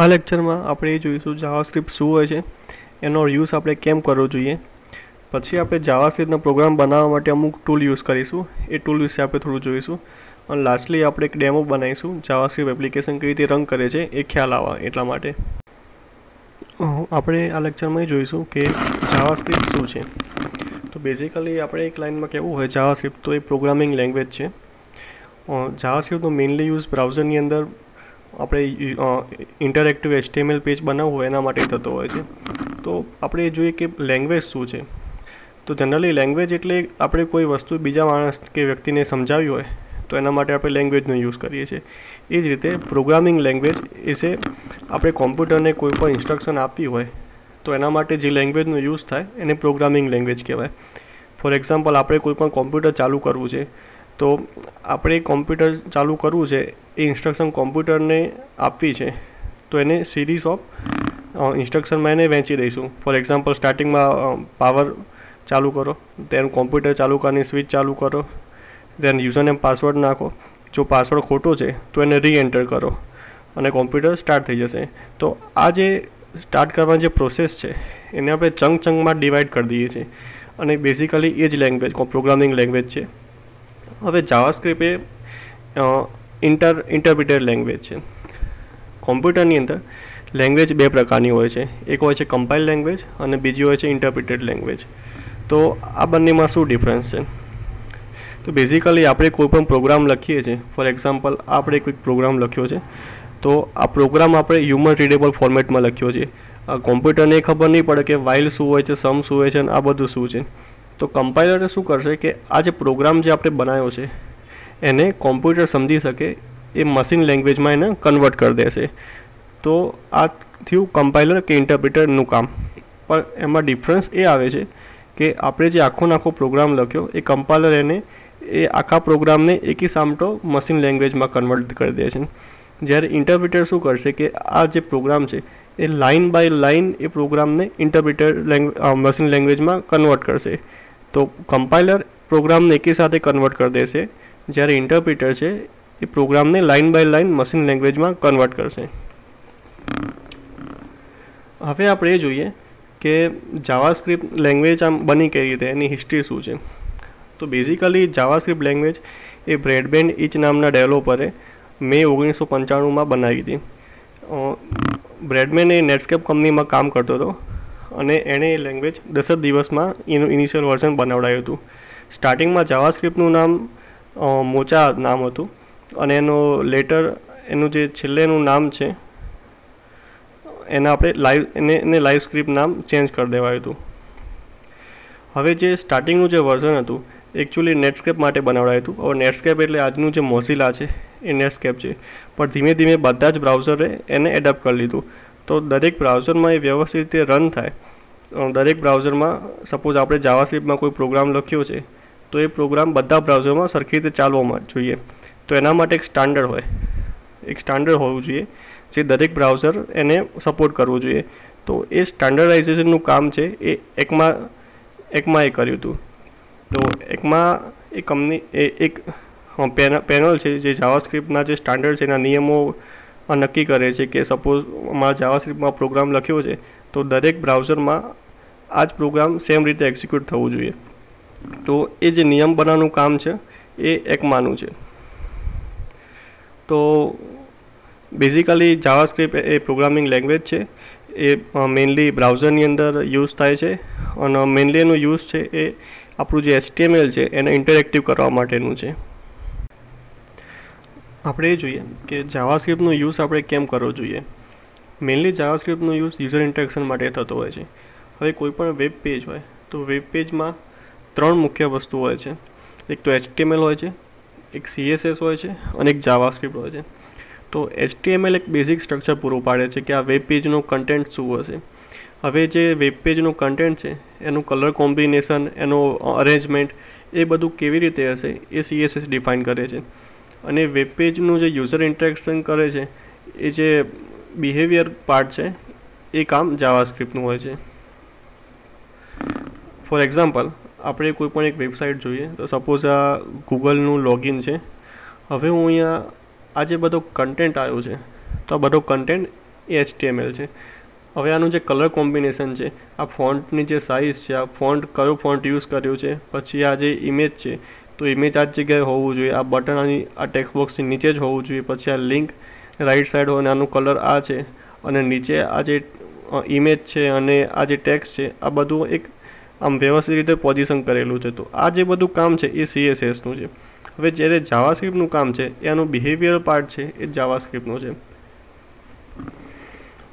આ લેક્ચરમાં આપણે એ જોઈશું જાવાસ્ક્રિપ્ટ શું હોય છે એનો યુઝ આપણે કેમ કરવો જોઈએ પછી આપણે જાવાસ્ક્રિપ્ટનો પ્રોગ્રામ બનાવવા માટે અમુક ટૂલ યુઝ કરીશું એ ટૂલ વિશે આપણે થોડું જોઈશું અને લાસ્ટલી આપણે એક ડેમો બનાવીશું જાવાસ્ક્રિપ્ટ એપ્લિકેશન કઈ રીતે રન કરે છે એ ખ્યાલ આવે એટલા માટે આપણે આ લેક્ચરમાં એ જોઈશું કે જાવાસ્ક્રિપ્ટ શું છે તો બેઝિકલી આપણે એક લાઇનમાં કહેવું હોય જાવાસ્ક્રિપ્ટ તો એ પ્રોગ્રામિંગ લેંગ્વેજ છે જાવાસ્ક્રિપ્ટનો મેઇનલી યુઝ બ્રાઉઝરની અંદર આપણે ઇન્ટરેક્ટિવ એચટીએમએલ પેજ બનાવવું હોય એના માટે થતો હોય છે તો આપણે જોઈએ કે લેંગ્વેજ શું છે તો જનરલી લેંગ્વેજ એટલે આપણે કોઈ વસ્તુ બીજા માણસ કે વ્યક્તિને સમજાવી હોય તો એના માટે આપણે લેંગ્વેજનો યુઝ કરીએ છીએ એ જ રીતે પ્રોગ્રામિંગ લેંગ્વેજ એ છે આપણે કોમ્પ્યુટરને કોઈ પણ ઇન્સ્ટ્રક્શન આપવી હોય તો એના માટે જે લેંગ્વેજનો યુઝ થાય એને પ્રોગ્રામિંગ લેંગ્વેજ કહેવાય ફોર એક્ઝામ્પલ આપણે કોઈ પણ કોમ્પ્યુટર ચાલુ કરવું છે તો આપણે કોમ્પ્યુટર ચાલુ કરવું છે એ ઇન્સ્ટ્રક્શન કોમ્પ્યુટરને આપવી છે તો એને સિરીઝ ઓફ ઇન્સ્ટ્રક્શનમાં એને વહેંચી દઈશું ફોર એક્ઝામ્પલ સ્ટાર્ટિંગમાં પાવર ચાલુ કરો તેનું કોમ્પ્યુટર ચાલુ કરવાની સ્વિચ ચાલુ કરો તેનો યુઝરનેમ પાસવર્ડ નાખો જો પાસવર્ડ ખોટો છે તો એને રી એન્ટર કરો અને કોમ્પ્યુટર સ્ટાર્ટ થઈ જશે તો આ જે સ્ટાર્ટ કરવાની જે પ્રોસેસ છે એને આપણે ચંગ ચંગમાં ડિવાઈડ કરી દઈએ છીએ અને બેઝિકલી એ જ લેંગ્વેજ પ્રોગ્રામિંગ લેંગ્વેજ છે હવે જાવાસ્ક્રિપ્ટ એ ઇન્ટર ઇન્ટરપ્રિટેડ લેંગ્વેજ છે કોમ્પ્યુટરની અંદર લેંગ્વેજ બે પ્રકારની હોય છે એક હોય છે કમ્પાઇલ લેંગ્વેજ અને બીજી હોય છે ઇન્ટરપ્રિટેડ લેંગ્વેજ તો આ બંનેમાં શું ડિફરન્સ છે તો બેઝિકલી આપણે કોઈપણ પ્રોગ્રામ લખીએ છીએ ફોર એક્ઝામ્પલ આપણે કોઈક પ્રોગ્રામ લખ્યો છે તો આ પ્રોગ્રામ આપણે હ્યુમન રીડેબલ ફોર્મેટમાં લખ્યો છે કોમ્પ્યુટરને ખબર નહીં પડે કે વાઇલ શું હોય છે સમ શું હોય છે અને આ બધું શું છે તો કમ્પાઇલરે શું કરશે કે આ જે પ્રોગ્રામ જે આપણે બનાવ્યો છે એને કોમ્પ્યુટર સમજી શકે એ મશીન લેંગ્વેજમાં એને કન્વર્ટ કરી દેશે તો આ થયું કમ્પાઇલર કે ઇન્ટરપ્રિટરનું કામ પણ એમાં ડિફરન્સ એ આવે છે કે આપણે જે આખો નાખો પ્રોગ્રામ લખ્યો એ કમ્પાઇલર એને એ આખા પ્રોગ્રામને એકી સામટો મશીન લેંગ્વેજમાં કન્વર્ટ કરી દે છે જ્યારે ઇન્ટરપ્રિટર શું કરશે કે આ જે પ્રોગ્રામ છે એ લાઇન બાય લાઇન એ પ્રોગ્રામને ઇન્ટરપ્રિટર લેંગ મશીન લેંગ્વેજમાં કન્વર્ટ કરશે તો કમ્પાઇલર પ્રોગ્રામને એકી સાથે કન્વર્ટ કરી દેશે જ્યારે ઇન્ટરપ્રિટર છે એ પ્રોગ્રામને લાઇન બાય લાઇન મશીન લેંગ્વેજમાં કન્વર્ટ કરશે હવે આપણે એ જોઈએ કે જાવા જાવાસ્ક્રિપ્ટ લેંગ્વેજ આમ બની કઈ રીતે એની હિસ્ટ્રી શું છે તો બેઝિકલી જાવા સ્ક્રિપ્ટ લેંગ્વેજ એ બ્રેડબેન્ડ ઇચ નામના ડેવલોપરે મે ઓગણીસો પંચાણુંમાં બનાવી હતી બ્રેડમેન એ નેટસ્કેપ કંપનીમાં કામ કરતો હતો અને એણે એ લેંગ્વેજ દસ જ દિવસમાં એનું ઇનિશિયલ વર્ઝન બનાવડાયું હતું સ્ટાર્ટિંગમાં જાવાસ્ક્રિપ્ટનું નામ મોચા નામ હતું અને એનો લેટર એનું જે છેલ્લેનું નામ છે એને આપણે લાઈવ એને એને લાઈવ સ્ક્રિપ્ટ નામ ચેન્જ કરી દેવાયું હતું હવે જે સ્ટાર્ટિંગનું જે વર્ઝન હતું એકચ્યુઅલી નેટસ્કેપ માટે બનાવડાયું હતું હવે નેટસ્કેપ એટલે આજનું જે મોઝિલા છે એ નેટસ્કેપ છે પણ ધીમે ધીમે બધા જ બ્રાઉઝરે એને એડપ્ટ કરી લીધું તો દરેક બ્રાઉઝરમાં એ વ્યવસ્થિત રીતે રન થાય દરેક બ્રાઉઝરમાં સપોઝ આપણે જાવાસ્ક્રિપ્ટમાં કોઈ પ્રોગ્રામ લખ્યો છે તો એ પ્રોગ્રામ બધા બ્રાઉઝરમાં સરખી રીતે ચાલવામાં જોઈએ તો એના માટે એક સ્ટાન્ડર્ડ હોય એક સ્ટાન્ડર્ડ હોવું જોઈએ જે દરેક બ્રાઉઝર એને સપોર્ટ કરવું જોઈએ તો એ સ્ટાન્ડર્ડાઇઝેશનનું કામ છે એ એકમાં એકમાં એ કર્યું હતું તો એકમાં એ કંપની એ એક પેનલ છે જે જાવાસ્ક્રિપ્ટના જે સ્ટાન્ડર્ડ છે એના નિયમો નક્કી કરે છે કે સપોઝ મારા જાવાસ્ક્રિપ્ટમાં પ્રોગ્રામ લખ્યો છે તો દરેક બ્રાઉઝરમાં આ જ પ્રોગ્રામ સેમ રીતે એક્ઝિક્યુટ થવું જોઈએ તો એ જે નિયમ બનાવવાનું કામ છે એ એકમાનું છે તો બેઝિકલી જાવાસ્ક્રિપ્ટ એ પ્રોગ્રામિંગ લેંગ્વેજ છે એ મેઇનલી બ્રાઉઝરની અંદર યુઝ થાય છે અને મેઇનલી એનો યુઝ છે એ આપણું જે એચટીએમએલ છે એને ઇન્ટરેક્ટિવ કરવા માટેનું છે આપણે એ જોઈએ કે જાવાસ્ક્રિપ્ટનો યુઝ આપણે કેમ કરવો જોઈએ મેઇનલી જાવાસ્ક્રિપ્ટનો યુઝ યુઝર ઇન્ટરેક્શન માટે થતો હોય છે હવે કોઈપણ વેબ પેજ હોય તો વેબ પેજમાં ત્રણ મુખ્ય વસ્તુ હોય છે એક તો એચટીએમએલ હોય છે એક સીએસએસ હોય છે અને એક જાવાસ્ક્રિપ્ટ હોય છે તો એચટીએમએલ એક બેઝિક સ્ટ્રક્ચર પૂરું પાડે છે કે આ વેબ પેજનો કન્ટેન્ટ શું હશે હવે જે વેબ પેજનું કન્ટેન્ટ છે એનું કલર કોમ્બિનેશન એનું અરેન્જમેન્ટ એ બધું કેવી રીતે હશે એ સીએસએસ ડિફાઇન કરે છે અને વેબ પેજનું જે યુઝર ઇન્ટરેક્શન કરે છે એ જે બિહેવિયર પાર્ટ છે એ કામ જાવાસ્ક્રિપ્ટનું હોય છે ફોર એક્ઝામ્પલ આપણે કોઈ પણ એક વેબસાઇટ જોઈએ તો સપોઝ આ ગૂગલનું લોગિન છે હવે હું અહીંયા આ જે બધો કન્ટેન્ટ આવ્યો છે તો આ બધો કન્ટેન્ટ એ એચટીએમએલ છે હવે આનું જે કલર કોમ્બિનેશન છે આ ફોન્ટની જે સાઇઝ છે આ ફોન્ટ કયો ફોન્ટ યુઝ કર્યો છે પછી આ જે ઇમેજ છે તો ઇમેજ આ જગ્યાએ હોવું જોઈએ આ બટન આની આ ટેક્સ બોક્સની નીચે જ હોવું જોઈએ પછી આ લિંક રાઈટ સાઈડ હોય અને આનું કલર આ છે અને નીચે આ જે ઇમેજ છે અને આ જે ટેક્સ છે આ બધું એક આમ વ્યવસ્થિત રીતે પોઝિશન કરેલું છે તો આ જે બધું કામ છે એ સીએસએસનું છે હવે જ્યારે જાવાસ્ક્રિપ્ટનું કામ છે એ આનું બિહેવિયર પાર્ટ છે એ જાવાસ્ક્રિપ્ટનો છે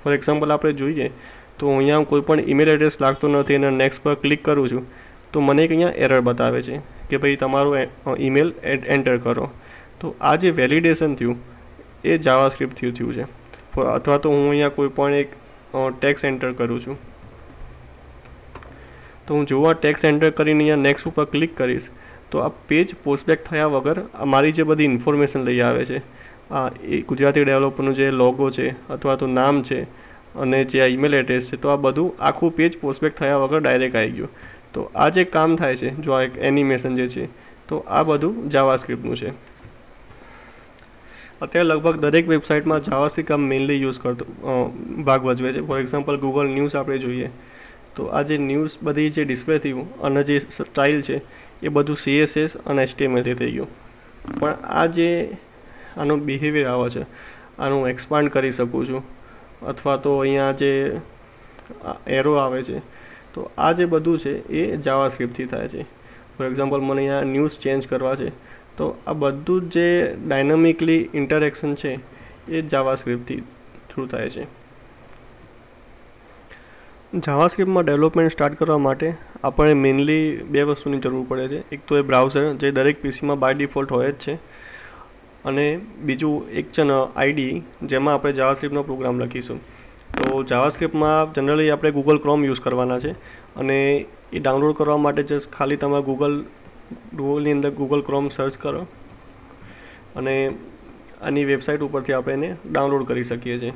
ફોર એક્ઝામ્પલ આપણે જોઈએ તો અહીંયા કોઈ પણ ઈમેલ એડ્રેસ લાગતો નથી અને નેક્સ્ટ પર ક્લિક કરું છું તો મને એક અહીંયા એરર બતાવે છે કે ભાઈ તમારું ઈમેલ એન્ટર કરો તો આ જે વેલિડેશન થયું એ જાવાસ્ક્રિપ્ટથી થયું છે અથવા તો હું અહીંયા કોઈ પણ એક ટેક્સ એન્ટર કરું છું તો હું જોવા ટેક્સ એન્ટર કરીને અહીંયા નેક્સ્ટ ઉપર ક્લિક કરીશ તો આ પેજ પોસ્ટબેક થયા વગર મારી જે બધી ઇન્ફોર્મેશન લઈ આવે છે આ એ ગુજરાતી ડેવલપરનું જે લોગો છે અથવા તો નામ છે અને જે આ ઈમેલ એડ્રેસ છે તો આ બધું આખું પેજ પોસ્ટબેક થયા વગર ડાયરેક્ટ આવી ગયું તો આ જે કામ થાય છે જો આ એક એનિમેશન જે છે તો આ બધું જાવાસ્ક્રિપ્ટનું છે અત્યારે લગભગ દરેક વેબસાઇટમાં જાવાસ્ક્રિપ્ટ આમ મેઇનલી યુઝ કરતો ભાગ ભજવે છે ફોર એક્ઝામ્પલ ગૂગલ ન્યૂઝ આપણે જોઈએ તો આ જે ન્યૂઝ બધી જે ડિસ્પ્લે થયું અને જે સ્ટાઇલ છે એ બધું સીએસએસ અને એચટીએમએલથી થઈ ગયું પણ આ જે આનો બિહેવિયર આવે છે આનું એક્સપાન્ડ કરી શકું છું અથવા તો અહીંયા જે એરો આવે છે તો આ જે બધું છે એ જાવા સ્ક્રિપ્ટથી થાય છે ફોર એક્ઝામ્પલ મને અહીંયા ન્યૂઝ ચેન્જ કરવા છે તો આ બધું જે ડાયનામિકલી ઇન્ટરેક્શન છે એ જાવા સ્ક્રિપ્ટથી થ્રુ થાય છે જાવા સ્ક્રિપ્ટમાં ડેવલપમેન્ટ સ્ટાર્ટ કરવા માટે આપણે મેઇનલી બે વસ્તુની જરૂર પડે છે એક તો એ બ્રાઉઝર જે દરેક પીસીમાં બાય ડિફોલ્ટ હોય જ છે અને બીજું એક છે આઈડી જેમાં આપણે જાવા સ્ક્રિપ્ટનો પ્રોગ્રામ લખીશું તો જાવાસ્ક્રિપ્ટમાં જનરલી આપણે ગૂગલ ક્રોમ યુઝ કરવાના છે અને એ ડાઉનલોડ કરવા માટે જસ્ટ ખાલી તમે ગૂગલ ગૂગલની અંદર ગૂગલ ક્રોમ સર્ચ કરો અને આની વેબસાઇટ ઉપરથી આપણે એને ડાઉનલોડ કરી શકીએ છીએ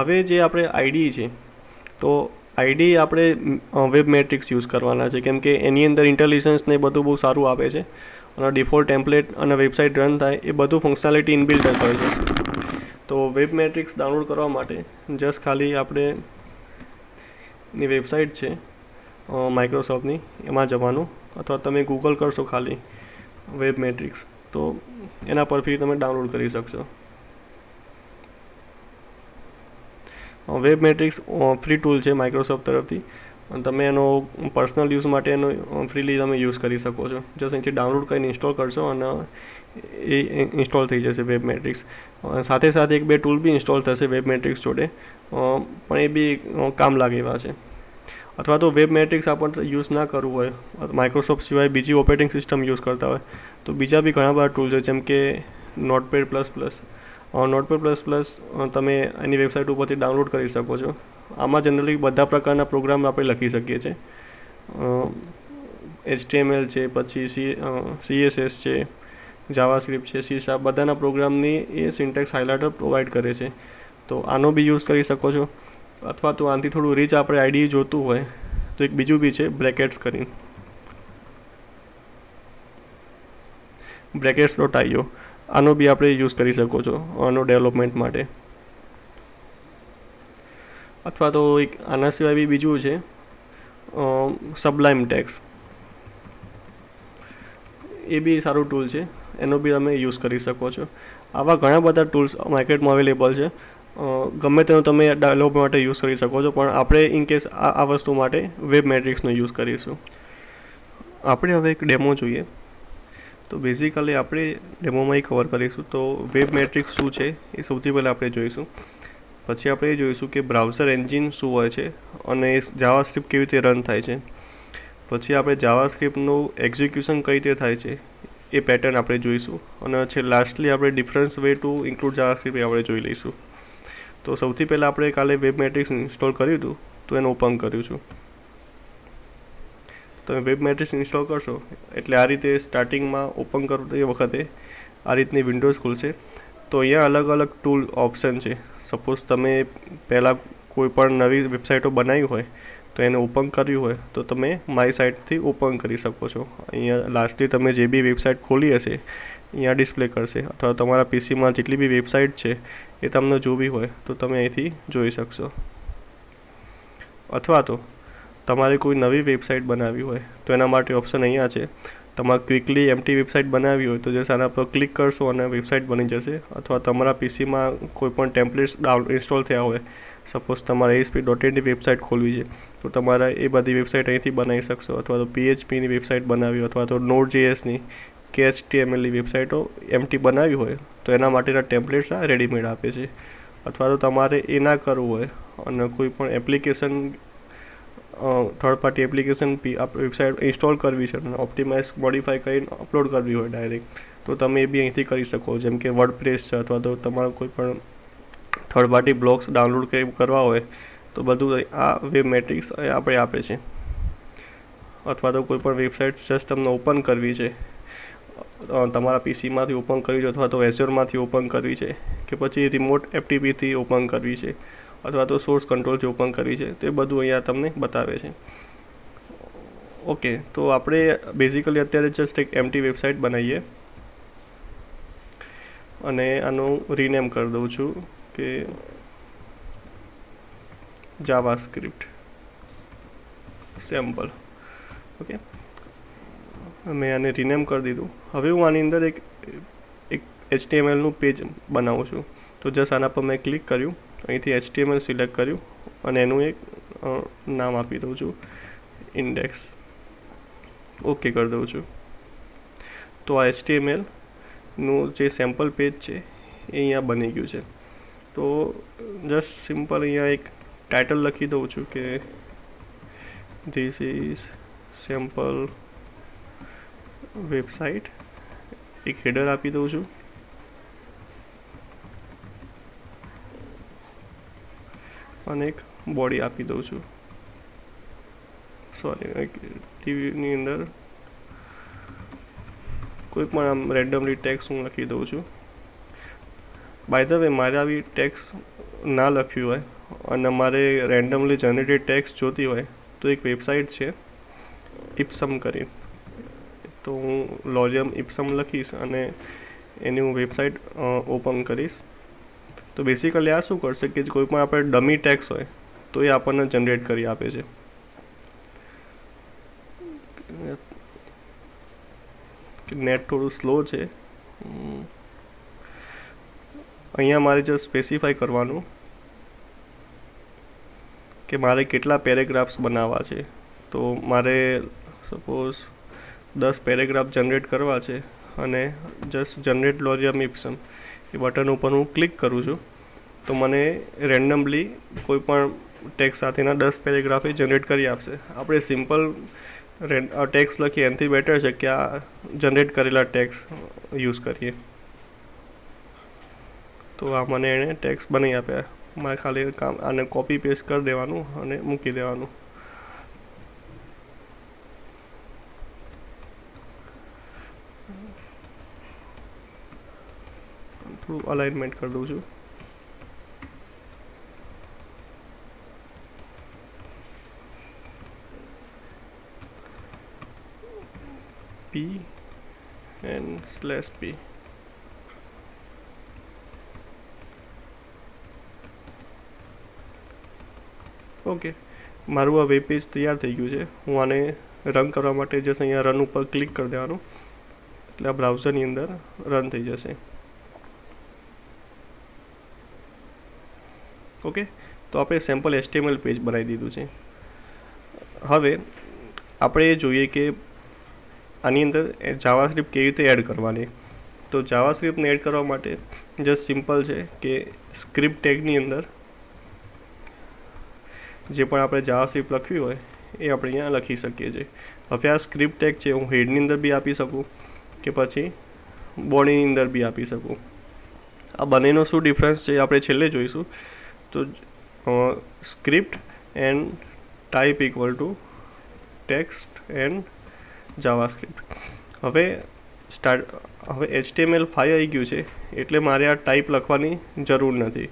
હવે જે આપણે આઈડી છે તો આઈડી આપણે વેબ મેટ્રિક્સ યુઝ કરવાના છે કેમકે એની અંદર ઇન્ટેલિજન્સને બધું બહુ સારું આપે છે અને ડિફોલ્ટ ટેમ્પલેટ અને વેબસાઇટ રન થાય એ બધું ફંક્શનાલિટી ઇનબિલ્ટ હોય છે તો વેબ મેટ્રિક્સ ડાઉનલોડ કરવા માટે જસ્ટ ખાલી આપણે ની વેબસાઇટ છે માઇક્રોસોફ્ટની એમાં જવાનું અથવા તમે ગૂગલ કરશો ખાલી વેબ મેટ્રિક્સ તો એના પરથી તમે ડાઉનલોડ કરી શકશો વેબ મેટ્રિક્સ ફ્રી ટૂલ છે માઇક્રોસોફ્ટ તરફથી તમે એનો પર્સનલ યુઝ માટે એનો ફ્રીલી તમે યુઝ કરી શકો છો જસ્ટ અહીંથી ડાઉનલોડ કરીને ઇન્સ્ટોલ કરશો અને એ ઇન્સ્ટોલ થઈ જશે વેબ મેટ્રિક્સ સાથે સાથે એક બે ટૂલ બી ઇન્સ્ટોલ થશે વેબ મેટ્રિક્સ જોડે પણ એ બી કામ લાગે એવા છે અથવા તો વેબ મેટ્રિક્સ આપણને યુઝ ના કરવું હોય માઇક્રોસોફ્ટ સિવાય બીજી ઓપરેટિંગ સિસ્ટમ યુઝ કરતા હોય તો બીજા બી ઘણા બધા ટૂલ છે જેમ કે Notepad plus plus Notepad plus plus તમે એની વેબસાઇટ ઉપરથી ડાઉનલોડ કરી શકો છો આમાં જનરલી બધા પ્રકારના પ્રોગ્રામ આપણે લખી શકીએ છીએ એચટીએમએલ છે પછી સી સીએસએસ છે જાવાસ્ક્રિપ્ટ છે સી બધાના પ્રોગ્રામની એ સિન્ટેક્સ હાઇલાઇટર પ્રોવાઈડ કરે છે તો આનો બી યુઝ કરી શકો છો અથવા તો આનાથી થોડું રીચ આપણે આઈડી જોતું હોય તો એક બીજું બી છે બ્રેકેટ્સ કરી બ્રેકેટ્સ ડોટ આઈઓ આનો બી આપણે યુઝ કરી શકો છો આનો ડેવલપમેન્ટ માટે અથવા તો એક આના સિવાય બી બીજું છે સબલાઇમ ટેક્સ એ બી સારું ટૂલ છે એનો બી તમે યુઝ કરી શકો છો આવા ઘણા બધા ટૂલ્સ માર્કેટમાં અવેલેબલ છે ગમે તેનો તમે ડેવલપ માટે યુઝ કરી શકો છો પણ આપણે ઇન કેસ આ વસ્તુ માટે વેબ મેટ્રિક્સનો યુઝ કરીશું આપણે હવે એક ડેમો જોઈએ તો બેઝિકલી આપણે ડેમોમાં એ કવર કરીશું તો વેબ મેટ્રિક્સ શું છે એ સૌથી પહેલાં આપણે જોઈશું પછી આપણે એ જોઈશું કે બ્રાઉઝર એન્જિન શું હોય છે અને જાવા સ્ક્રિપ્ટ કેવી રીતે રન થાય છે પછી આપણે જાવા સ્ક્રિપ્ટનું એક્ઝિક્યુશન કઈ રીતે થાય છે એ પેટર્ન આપણે જોઈશું અને છે લાસ્ટલી આપણે difference way to include JavaScript આપણે જોઈ લઈશું તો સૌથી પહેલાં આપણે કાલે વેબ મેટ્રિક્સ ઇન્સ્ટોલ કર્યું હતું તો એને ઓપન કર્યું છું તમે વેબ મેટ્રિક્સ ઇન્સ્ટોલ કરશો એટલે આ રીતે સ્ટાર્ટિંગમાં ઓપન કરતી વખતે આ રીતની વિન્ડોઝ ખુલશે તો અહીંયા અલગ અલગ ટૂલ ઓપ્શન છે સપોઝ તમે પહેલાં કોઈ પણ નવી વેબસાઇટો બનાવી હોય તો એને ઓપન કર્યું હોય તો તમે માય સાઇટથી ઓપન કરી શકો છો અહીંયા લાસ્ટલી તમે જે બી વેબસાઇટ ખોલી હશે અહીંયા ડિસ્પ્લે કરશે અથવા તમારા પીસીમાં જેટલી બી વેબસાઇટ છે એ તમને જોવી હોય તો તમે અહીંથી જોઈ શકશો અથવા તો તમારે કોઈ નવી વેબસાઇટ બનાવી હોય તો એના માટે ઓપ્શન અહીંયા છે તમારે ક્વિકલી એમટી વેબસાઇટ બનાવી હોય તો જસ્ટ આના પર ક્લિક કરશો અને વેબસાઇટ બની જશે અથવા તમારા પીસીમાં કોઈ પણ ટેમ્પલેટ્સ ડાઉન ઇન્સ્ટોલ થયા હોય સપોઝ તમારે એસપી ડોટ ઇનની વેબસાઇટ ખોલવી છે તો તમારા એ બધી વેબસાઇટ અહીંથી બનાવી શકશો અથવા તો પીએચપીની વેબસાઇટ બનાવી અથવા તો નોટ જીએસની કે એચટીએમએલની વેબસાઇટો એમટી બનાવી હોય તો એના માટેના ટેમ્પલેટ્સ આ રેડીમેડ આપે છે અથવા તો તમારે એ ના કરવું હોય અને કોઈ પણ application third party application website install કરવી છે અને ઓપ્ટિમાઇઝ મોડિફાઈ કરીને અપલોડ કરવી હોય ડાયરેક્ટ તો તમે એ બી અહીંથી કરી શકો જેમ કે પ્રેસ છે અથવા તો તમારા કોઈ પણ થર્ડ પાર્ટી બ્લોગ્સ ડાઉનલોડ કરવા હોય તો બધું આ વેબ મેટ્રિક્સ આપણે આપે છે અથવા તો કોઈપણ વેબસાઇટ જસ્ટ તમને ઓપન કરવી છે તમારા પીસીમાંથી ઓપન કરવી છે અથવા તો એઝ્યોરમાંથી ઓપન કરવી છે કે પછી રિમોટ એફટીપીથી ઓપન કરવી છે અથવા તો સોર્સ કંટ્રોલથી ઓપન કરવી છે તે બધું અહીંયા તમને બતાવે છે ઓકે તો આપણે બેઝિકલી અત્યારે જસ્ટ એક એમટી વેબસાઇટ બનાવીએ અને આનું રીનેમ કરી દઉં છું કે javascript સેમ્પલ ઓકે મેં આને રિનેમ કરી દીધું હવે હું આની અંદર એક એક એચટીએમએલનું પેજ બનાવું છું તો જસ્ટ આના પર મેં ક્લિક કર્યું અહીંથી એચટીએમએલ સિલેક્ટ કર્યું અને એનું એક નામ આપી દઉં છું ઇન્ડેક્સ ઓકે કરી દઉં છું તો આ એચટીએમએલનું જે સેમ્પલ પેજ છે એ અહીંયા બની ગયું છે તો જસ્ટ સિમ્પલ અહીંયા એક ટાઇટલ લખી દઉં છું કે ધીસ ઇઝ સેમ્પલ વેબસાઇટ એક હેડર આપી દઉં છું અને એક બોડી આપી દઉં છું સોરી ટીવીની અંદર કોઈ પણ આમ રેન્ડમલી ટેક્સ હું લખી દઉં છું બાય ધ વે મારે આવી ટેક્સ ના લખ્યું હોય અને મારે રેન્ડમલી જનરેટેડ ટેક્સ જોતી હોય તો એક વેબસાઇટ છે ઇપ્સમ કરી તો હું લોજિયમ ઇપ્સમ લખીશ અને એની હું વેબસાઇટ ઓપન કરીશ તો બેસિકલી આ શું કરશે કે કોઈ પણ આપણે ડમી ટેક્સ હોય તો એ આપણને જનરેટ કરી આપે છે નેટ થોડું સ્લો છે અહીંયા મારે જે સ્પેસિફાય કરવાનું કે મારે કેટલા પેરેગ્રાફ્સ બનાવવા છે તો મારે સપોઝ દસ પેરેગ્રાફ જનરેટ કરવા છે અને જસ્ટ જનરેટ લોરિયમ ઇપ્સમ એ બટન ઉપર હું ક્લિક કરું છું તો મને રેન્ડમલી કોઈ પણ ટેક્સ સાથેના દસ પેરેગ્રાફ એ જનરેટ કરી આપશે આપણે સિમ્પલ ટેક્સ લખીએ એનાથી બેટર છે કે આ જનરેટ કરેલા ટેક્સ યુઝ કરીએ તો આ મને એણે ટેક્સ બનાવી આપ્યા મારે ખાલી કામ આને કોપી પેસ્ટ કરી દેવાનું અને મૂકી દેવાનું થોડું અલાઇનમેન્ટ કરી દઉં છું P and slash P okay મારું આ વેબ પેજ તૈયાર થઈ ગયું છે હું આને રન કરવા માટે જશે અહીંયા રન ઉપર ક્લિક કરી દેવાનું એટલે આ બ્રાઉઝરની અંદર રન થઈ જશે ઓકે તો આપણે સેમ્પલ એચટીએમએલ પેજ બનાવી દીધું છે હવે આપણે એ જોઈએ કે આની અંદર જાવાસ્ક્રિપ્ટ કેવી રીતે એડ કરવાની તો જાવાસ્ક્રિપ્ટને એડ કરવા માટે જસ્ટ સિમ્પલ છે કે સ્ક્રિપ્ટ ટેગની અંદર જે પણ આપણે જાવા જાવાસ્ક્રિપ્ટ લખવી હોય એ આપણે અહીંયા લખી શકીએ છીએ હવે આ સ્ક્રિપ્ટ ટેક છે હું હેડની અંદર બી આપી શકું કે પછી બોડીની અંદર બી આપી શકું આ બંનેનો શું ડિફરન્સ છે આપણે છેલ્લે જોઈશું તો script and type equal to text and JavaScript હવે સ્ટાર્ટ હવે એચટીએમએલ ફાઈ આવી ગયું છે એટલે મારે આ ટાઈપ લખવાની જરૂર નથી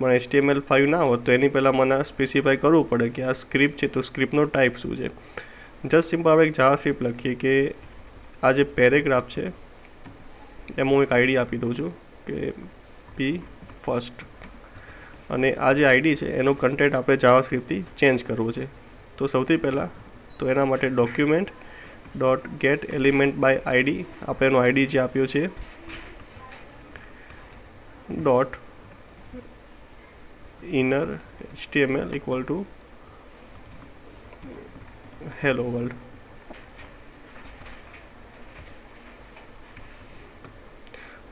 પણ એચટીએમએલ ફાઇવ ના હોત તો એની પહેલાં મને સ્પેસિફાઈ કરવું પડે કે આ સ્ક્રિપ્ટ છે તો સ્ક્રિપ્ટનો ટાઈપ શું છે જસ્ટ સિમ્પલ આપણે એક જાવા સ્ક્રિપ્ટ લખીએ કે આ જે પેરેગ્રાફ છે એમ હું એક આઈડી આપી દઉં છું કે પી ફર્સ્ટ અને આ જે આઈડી છે એનો કન્ટેન્ટ આપણે જાવા સ્ક્રિપ્ટથી ચેન્જ કરવો છે તો સૌથી પહેલાં તો એના માટે document dot get element by ID આપણે એનો આઈડી જે આપ્યો છે dot inner HTML equal to hello world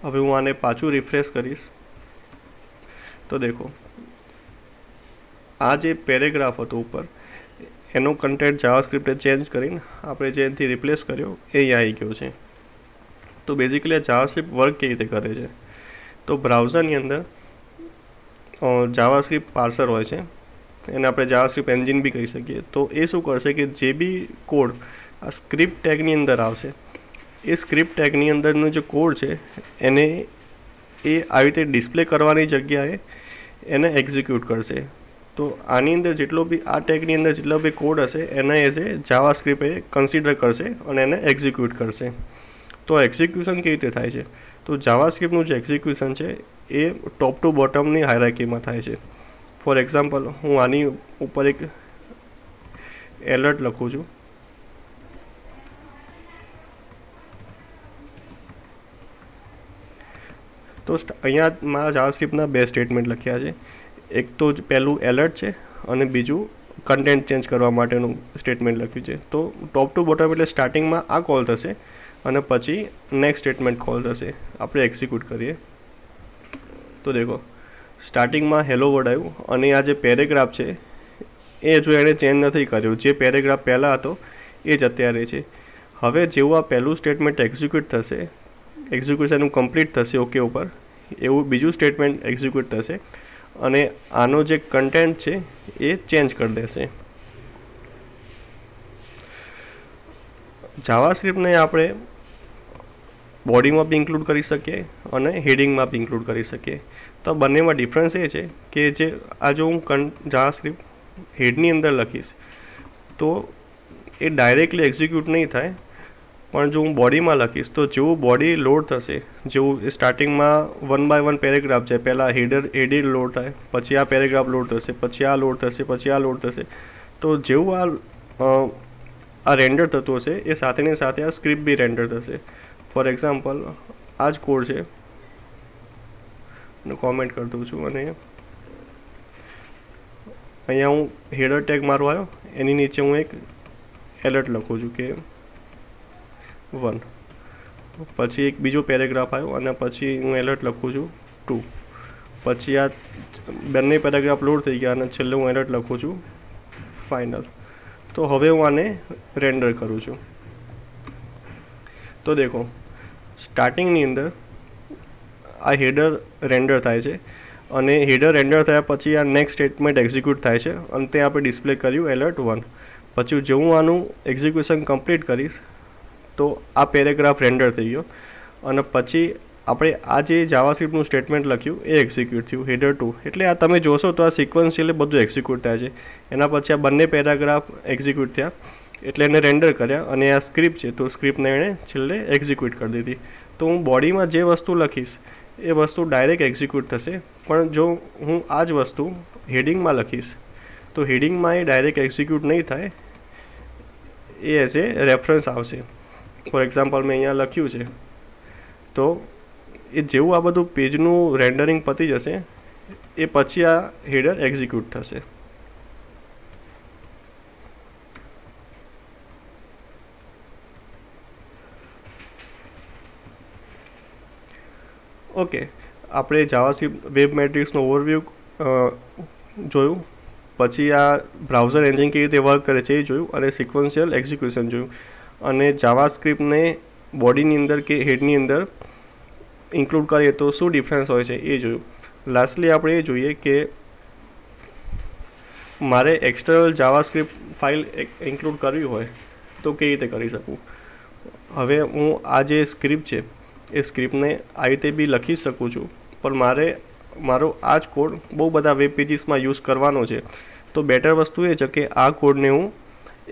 હવે હું આને પાછું રિફ્રેશ કરીશ તો દેખો આ જે પેરેગ્રાફ હતો ઉપર એનો કન્ટેન્ટ જાવાસ્ક્રિપ્ટે ચેન્જ કરીને આપણે જે એનાથી રિપ્લેસ કર્યો એ આવી ગયો છે તો બેઝિકલી આ જાવાસ્ક્રિપ્ટ વર્ક કેવી રીતે કરે છે તો બ્રાઉઝરની અંદર જાવાસ્ક્રિપ્ટ પાર્સર હોય છે એને આપણે જાવાસ્ક્રિપ્ટ એન્જિન બી કહી શકીએ તો એ શું કરશે કે જે બી કોડ આ સ્ક્રિપ્ટ ટેગની અંદર આવશે એ સ્ક્રિપ્ટ ટેગની અંદરનો જે કોડ છે એને એ આવી રીતે ડિસ્પ્લે કરવાની જગ્યાએ એને એક્ઝિક્યુટ કરશે તો આની અંદર જેટલો બી આ ટેગની અંદર જેટલો બી કોડ હશે એને એઝ એ જાવા સ્ક્રિપ્ટ એ કન્સિડર કરશે અને એને એક્ઝિક્યુટ કરશે તો એક્ઝિક્યુશન કેવી રીતે થાય છે તો જાવા સ્ક્રિપ્ટનું જે એક્ઝિક્યુશન છે એ ટોપ ટુ બોટમની હાયરાકીમાં થાય છે ફોર એક્ઝામ્પલ હું આની ઉપર એક એલર્ટ લખું છું તો અહીંયા મારા જાવાસ્ક્રિપ્ટના બે સ્ટેટમેન્ટ લખ્યા છે એક તો જ પહેલું એલર્ટ છે અને બીજું કન્ટેન્ટ ચેન્જ કરવા માટેનું સ્ટેટમેન્ટ લખ્યું છે તો ટોપ ટુ બોટમ એટલે સ્ટાર્ટિંગમાં આ કોલ થશે અને પછી નેક્સ્ટ સ્ટેટમેન્ટ કોલ થશે આપણે એક્ઝિક્યુટ કરીએ તો દેખો સ્ટાર્ટિંગમાં હેલો વર્ડ આવ્યું અને આ જે પેરેગ્રાફ છે એ જો એણે ચેન્જ નથી કર્યું જે પેરેગ્રાફ પહેલાં હતો એ જ અત્યારે છે હવે જેવું આ પહેલું સ્ટેટમેન્ટ એક્ઝિક્યુટ થશે એક્ઝિક્યુશન કમ્પ્લીટ થશે ઓકે ઉપર એવું બીજું સ્ટેટમેન્ટ એક્ઝિક્યુટ થશે અને આનો જે કન્ટેન્ટ છે એ ચેન્જ કરી દેશે જાવાસ્ક્રિપ્ટને આપણે બોડીમાં બી ઇન્ક્લુડ કરી શકીએ અને હેડિંગમાં બી ઇન્ક્લુડ કરી શકીએ તો બંનેમાં ડિફરન્સ એ છે કે જે આ જો હું કન જાવાસ્ક્રિપ્ટ હેડની અંદર લખીશ તો એ ડાયરેક્ટલી એક્ઝિક્યુટ નહીં થાય પણ જો હું બોડીમાં લખીશ તો જેવું બોડી લોડ થશે જેવું સ્ટાર્ટિંગમાં વન બાય વન પેરેગ્રાફ છે પહેલાં હેડર હેડેડ લોડ થાય પછી આ પેરેગ્રાફ લોડ થશે પછી આ લોડ થશે પછી આ લોડ થશે તો જેવું આ આ રેન્ડર થતું હશે એ સાથેની સાથે આ સ્ક્રિપ્ટ બી રેન્ડર થશે ફોર એક્ઝામ્પલ આ જ કોડ છે કોમેન્ટ કરી દઉં છું અને અહીંયા હું હેડર ટેગ મારો આવ્યો એની નીચે હું એક એલર્ટ લખું છું કે વન પછી એક બીજો પેરેગ્રાફ આવ્યો અને પછી હું એલર્ટ લખું છું ટુ પછી આ બંને પેરેગ્રાફ લોડ થઈ ગયા અને છેલ્લે હું એલર્ટ લખું છું ફાઇનલ તો હવે હું આને રેન્ડર કરું છું તો દેખો સ્ટાર્ટિંગની અંદર આ હેડર રેન્ડર થાય છે અને હેડર રેન્ડર થયા પછી આ નેક્સ્ટ સ્ટેટમેન્ટ એક્ઝિક્યુટ થાય છે અને તે આપણે ડિસ્પ્લે કર્યું એલર્ટ વન પછી જો હું આનું એક્ઝિક્યુશન કમ્પ્લીટ કરીશ તો આ પેરેગ્રાફ રેન્ડર થઈ ગયો અને પછી આપણે આ જે જાવાસ્ક્રિપ્ટનું સ્ટેટમેન્ટ લખ્યું એ એક્ઝિક્યુટ થયું હેડર ટુ એટલે આ તમે જોશો તો આ સિક્વન્સ એટલે બધું એક્ઝિક્યુટ થાય છે એના પછી આ બંને પેરાગ્રાફ એક્ઝિક્યુટ થયા એટલે એને રેન્ડર કર્યા અને આ સ્ક્રિપ્ટ છે તો સ્ક્રિપ્ટને એણે છેલ્લે એક્ઝિક્યુટ કરી દીધી તો હું બોડીમાં જે વસ્તુ લખીશ એ વસ્તુ ડાયરેક્ટ એક્ઝિક્યુટ થશે પણ જો હું આ જ વસ્તુ હેડિંગમાં લખીશ તો હેડિંગમાં એ ડાયરેક્ટ એક્ઝિક્યુટ નહીં થાય એ એઝ એ રેફરન્સ આવશે ફોર એક્ઝામ્પલ મેં અહીંયા લખ્યું છે તો એ જેવું આ બધું પેજનું રેન્ડરિંગ પતી જશે એ પછી આ હેડર એક્ઝિક્યુટ થશે ઓકે આપણે જાવાસ્ક્રિપ્ટ વેબ મેટ્રિક્સનો ઓવરવ્યૂ જોયું પછી આ બ્રાઉઝર એન્જિન કેવી રીતે વર્ક કરે છે એ જોયું અને સિક્વન્શિયલ એક્ઝિક્યુશન જોયું અને જાવાસ્ક્રિપ્ટને બોડીની અંદર કે હેડની અંદર ઇન્ક્લુડ કરીએ તો શું ડિફરન્સ હોય છે એ જોયું લાસ્ટલી આપણે એ જોઈએ કે મારે એક્સટર્નલ જાવાસ્ક્રિપ્ટ ફાઇલ ઇન્ક્લુડ કરવી હોય તો કેવી રીતે કરી શકું હવે હું આ જે સ્ક્રિપ્ટ છે એ સ્ક્રિપ્ટને આ રીતે બી લખી શકું છું પણ મારે મારો આ જ કોડ બહુ બધા વેબ પેજીસમાં યુઝ કરવાનો છે તો બેટર વસ્તુ એ છે કે આ કોડને હું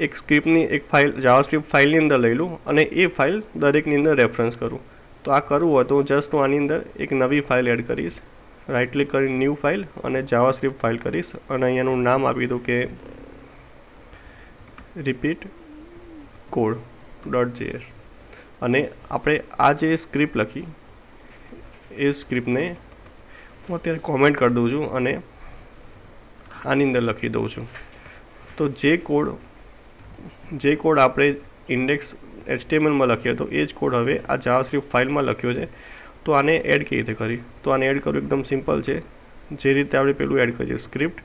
એક સ્ક્રિપ્ટની એક ફાઇલ જાવા જાવાસ્ક્રિપ્ટ ફાઇલની અંદર લઈ લઉં અને એ ફાઇલ દરેકની અંદર રેફરન્સ કરું તો આ કરવું હોય તો હું જસ્ટ હું આની અંદર એક નવી ફાઇલ એડ કરીશ રાઇટ ક્લિક કરી ન્યૂ ફાઇલ અને જાવા જાવાસ્ક્રિપ્ટ ફાઇલ કરીશ અને અહીંયાનું નામ આપી દઉં કે રિપીટ કોડ repeat code.js અને આપણે આ જે સ્ક્રિપ્ટ લખી એ સ્ક્રિપ્ટને હું અત્યારે કોમેન્ટ કરી દઉં છું અને આની અંદર લખી દઉં છું તો જે કોડ જે કોડ આપણે ઇન્ડેક્સ એચટીએમએલમાં લખ્યો હતો એ જ કોડ હવે આ જાવાસ્ક્રિપ્ટ ફાઇલમાં લખ્યો છે તો આને એડ કેવી રીતે કરી તો આને એડ કરવું એકદમ સિમ્પલ છે જે રીતે આપણે પેલું એડ કરીએ script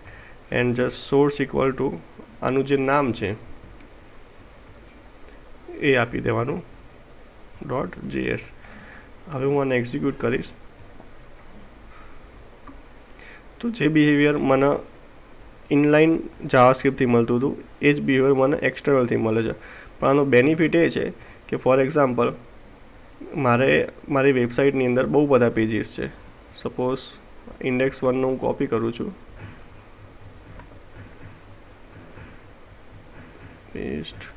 and just source equal to આનું જે નામ છે એ આપી દેવાનું ડોટ જીએસ હવે હું આને એક્ઝિક્યુટ કરીશ તો જે બિહેવિયર મને ઇનલાઇન જાવાસ્ક્રિપ્ટથી મળતું હતું એ જ બિહેવિયર મને એક્સટર્નલથી મળે છે પણ આનો બેનિફિટ એ છે કે ફોર એક્ઝામ્પલ મારે મારી વેબસાઇટની અંદર બહુ બધા પેજીસ છે સપોઝ ઇન્ડેક્સ વનનું હું કોપી કરું છું પેસ્ટ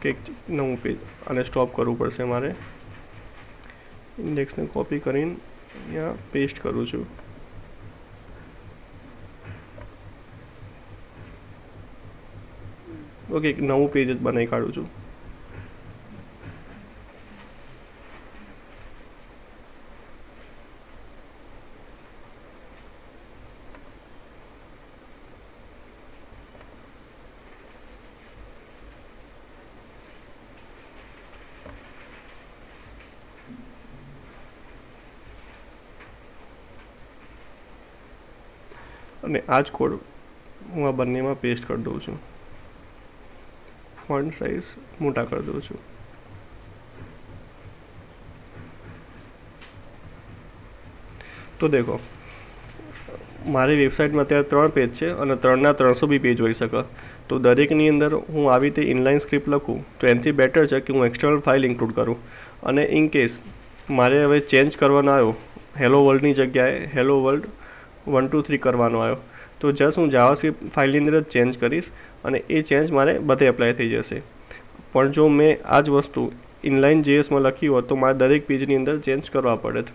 કે નવું પેજ અને સ્ટોપ કરવું પડશે મારે ઇન્ડેક્સને કોપી કરીને અહીંયા પેસ્ટ કરું છું ઓકે એક નવું પેજ જ બનાવી કાઢું છું આ જ કોડ હું આ બંનેમાં પેસ્ટ કરી દઉં છું ફોન્ટ સાઇઝ મોટા કરી દઉં છું તો દેખો મારી વેબસાઇટમાં અત્યારે ત્રણ પેજ છે અને ત્રણના ત્રણસો બી પેજ હોઈ શકે તો દરેકની અંદર હું આવી રીતે ઇનલાઇન સ્ક્રિપ્ટ લખું તો એનાથી બેટર છે કે હું એક્સટર્નલ ફાઇલ ઇન્ક્લુડ કરું અને ઇન કેસ મારે હવે ચેન્જ કરવાનો આવ્યો હેલો વર્લ્ડની જગ્યાએ hello world one two three કરવાનો આવ્યો તો જસ્ટ હું જાવાસ્ક્રિપ્ટ ફાઇલની અંદર જ ચેન્જ કરીશ અને એ ચેન્જ મારે બધે એપ્લાય થઈ જશે પણ જો મેં આ જ વસ્તુ ઇનલાઇન જેએસમાં લખી હોત તો મારે દરેક પેજની અંદર ચેન્જ કરવા પડત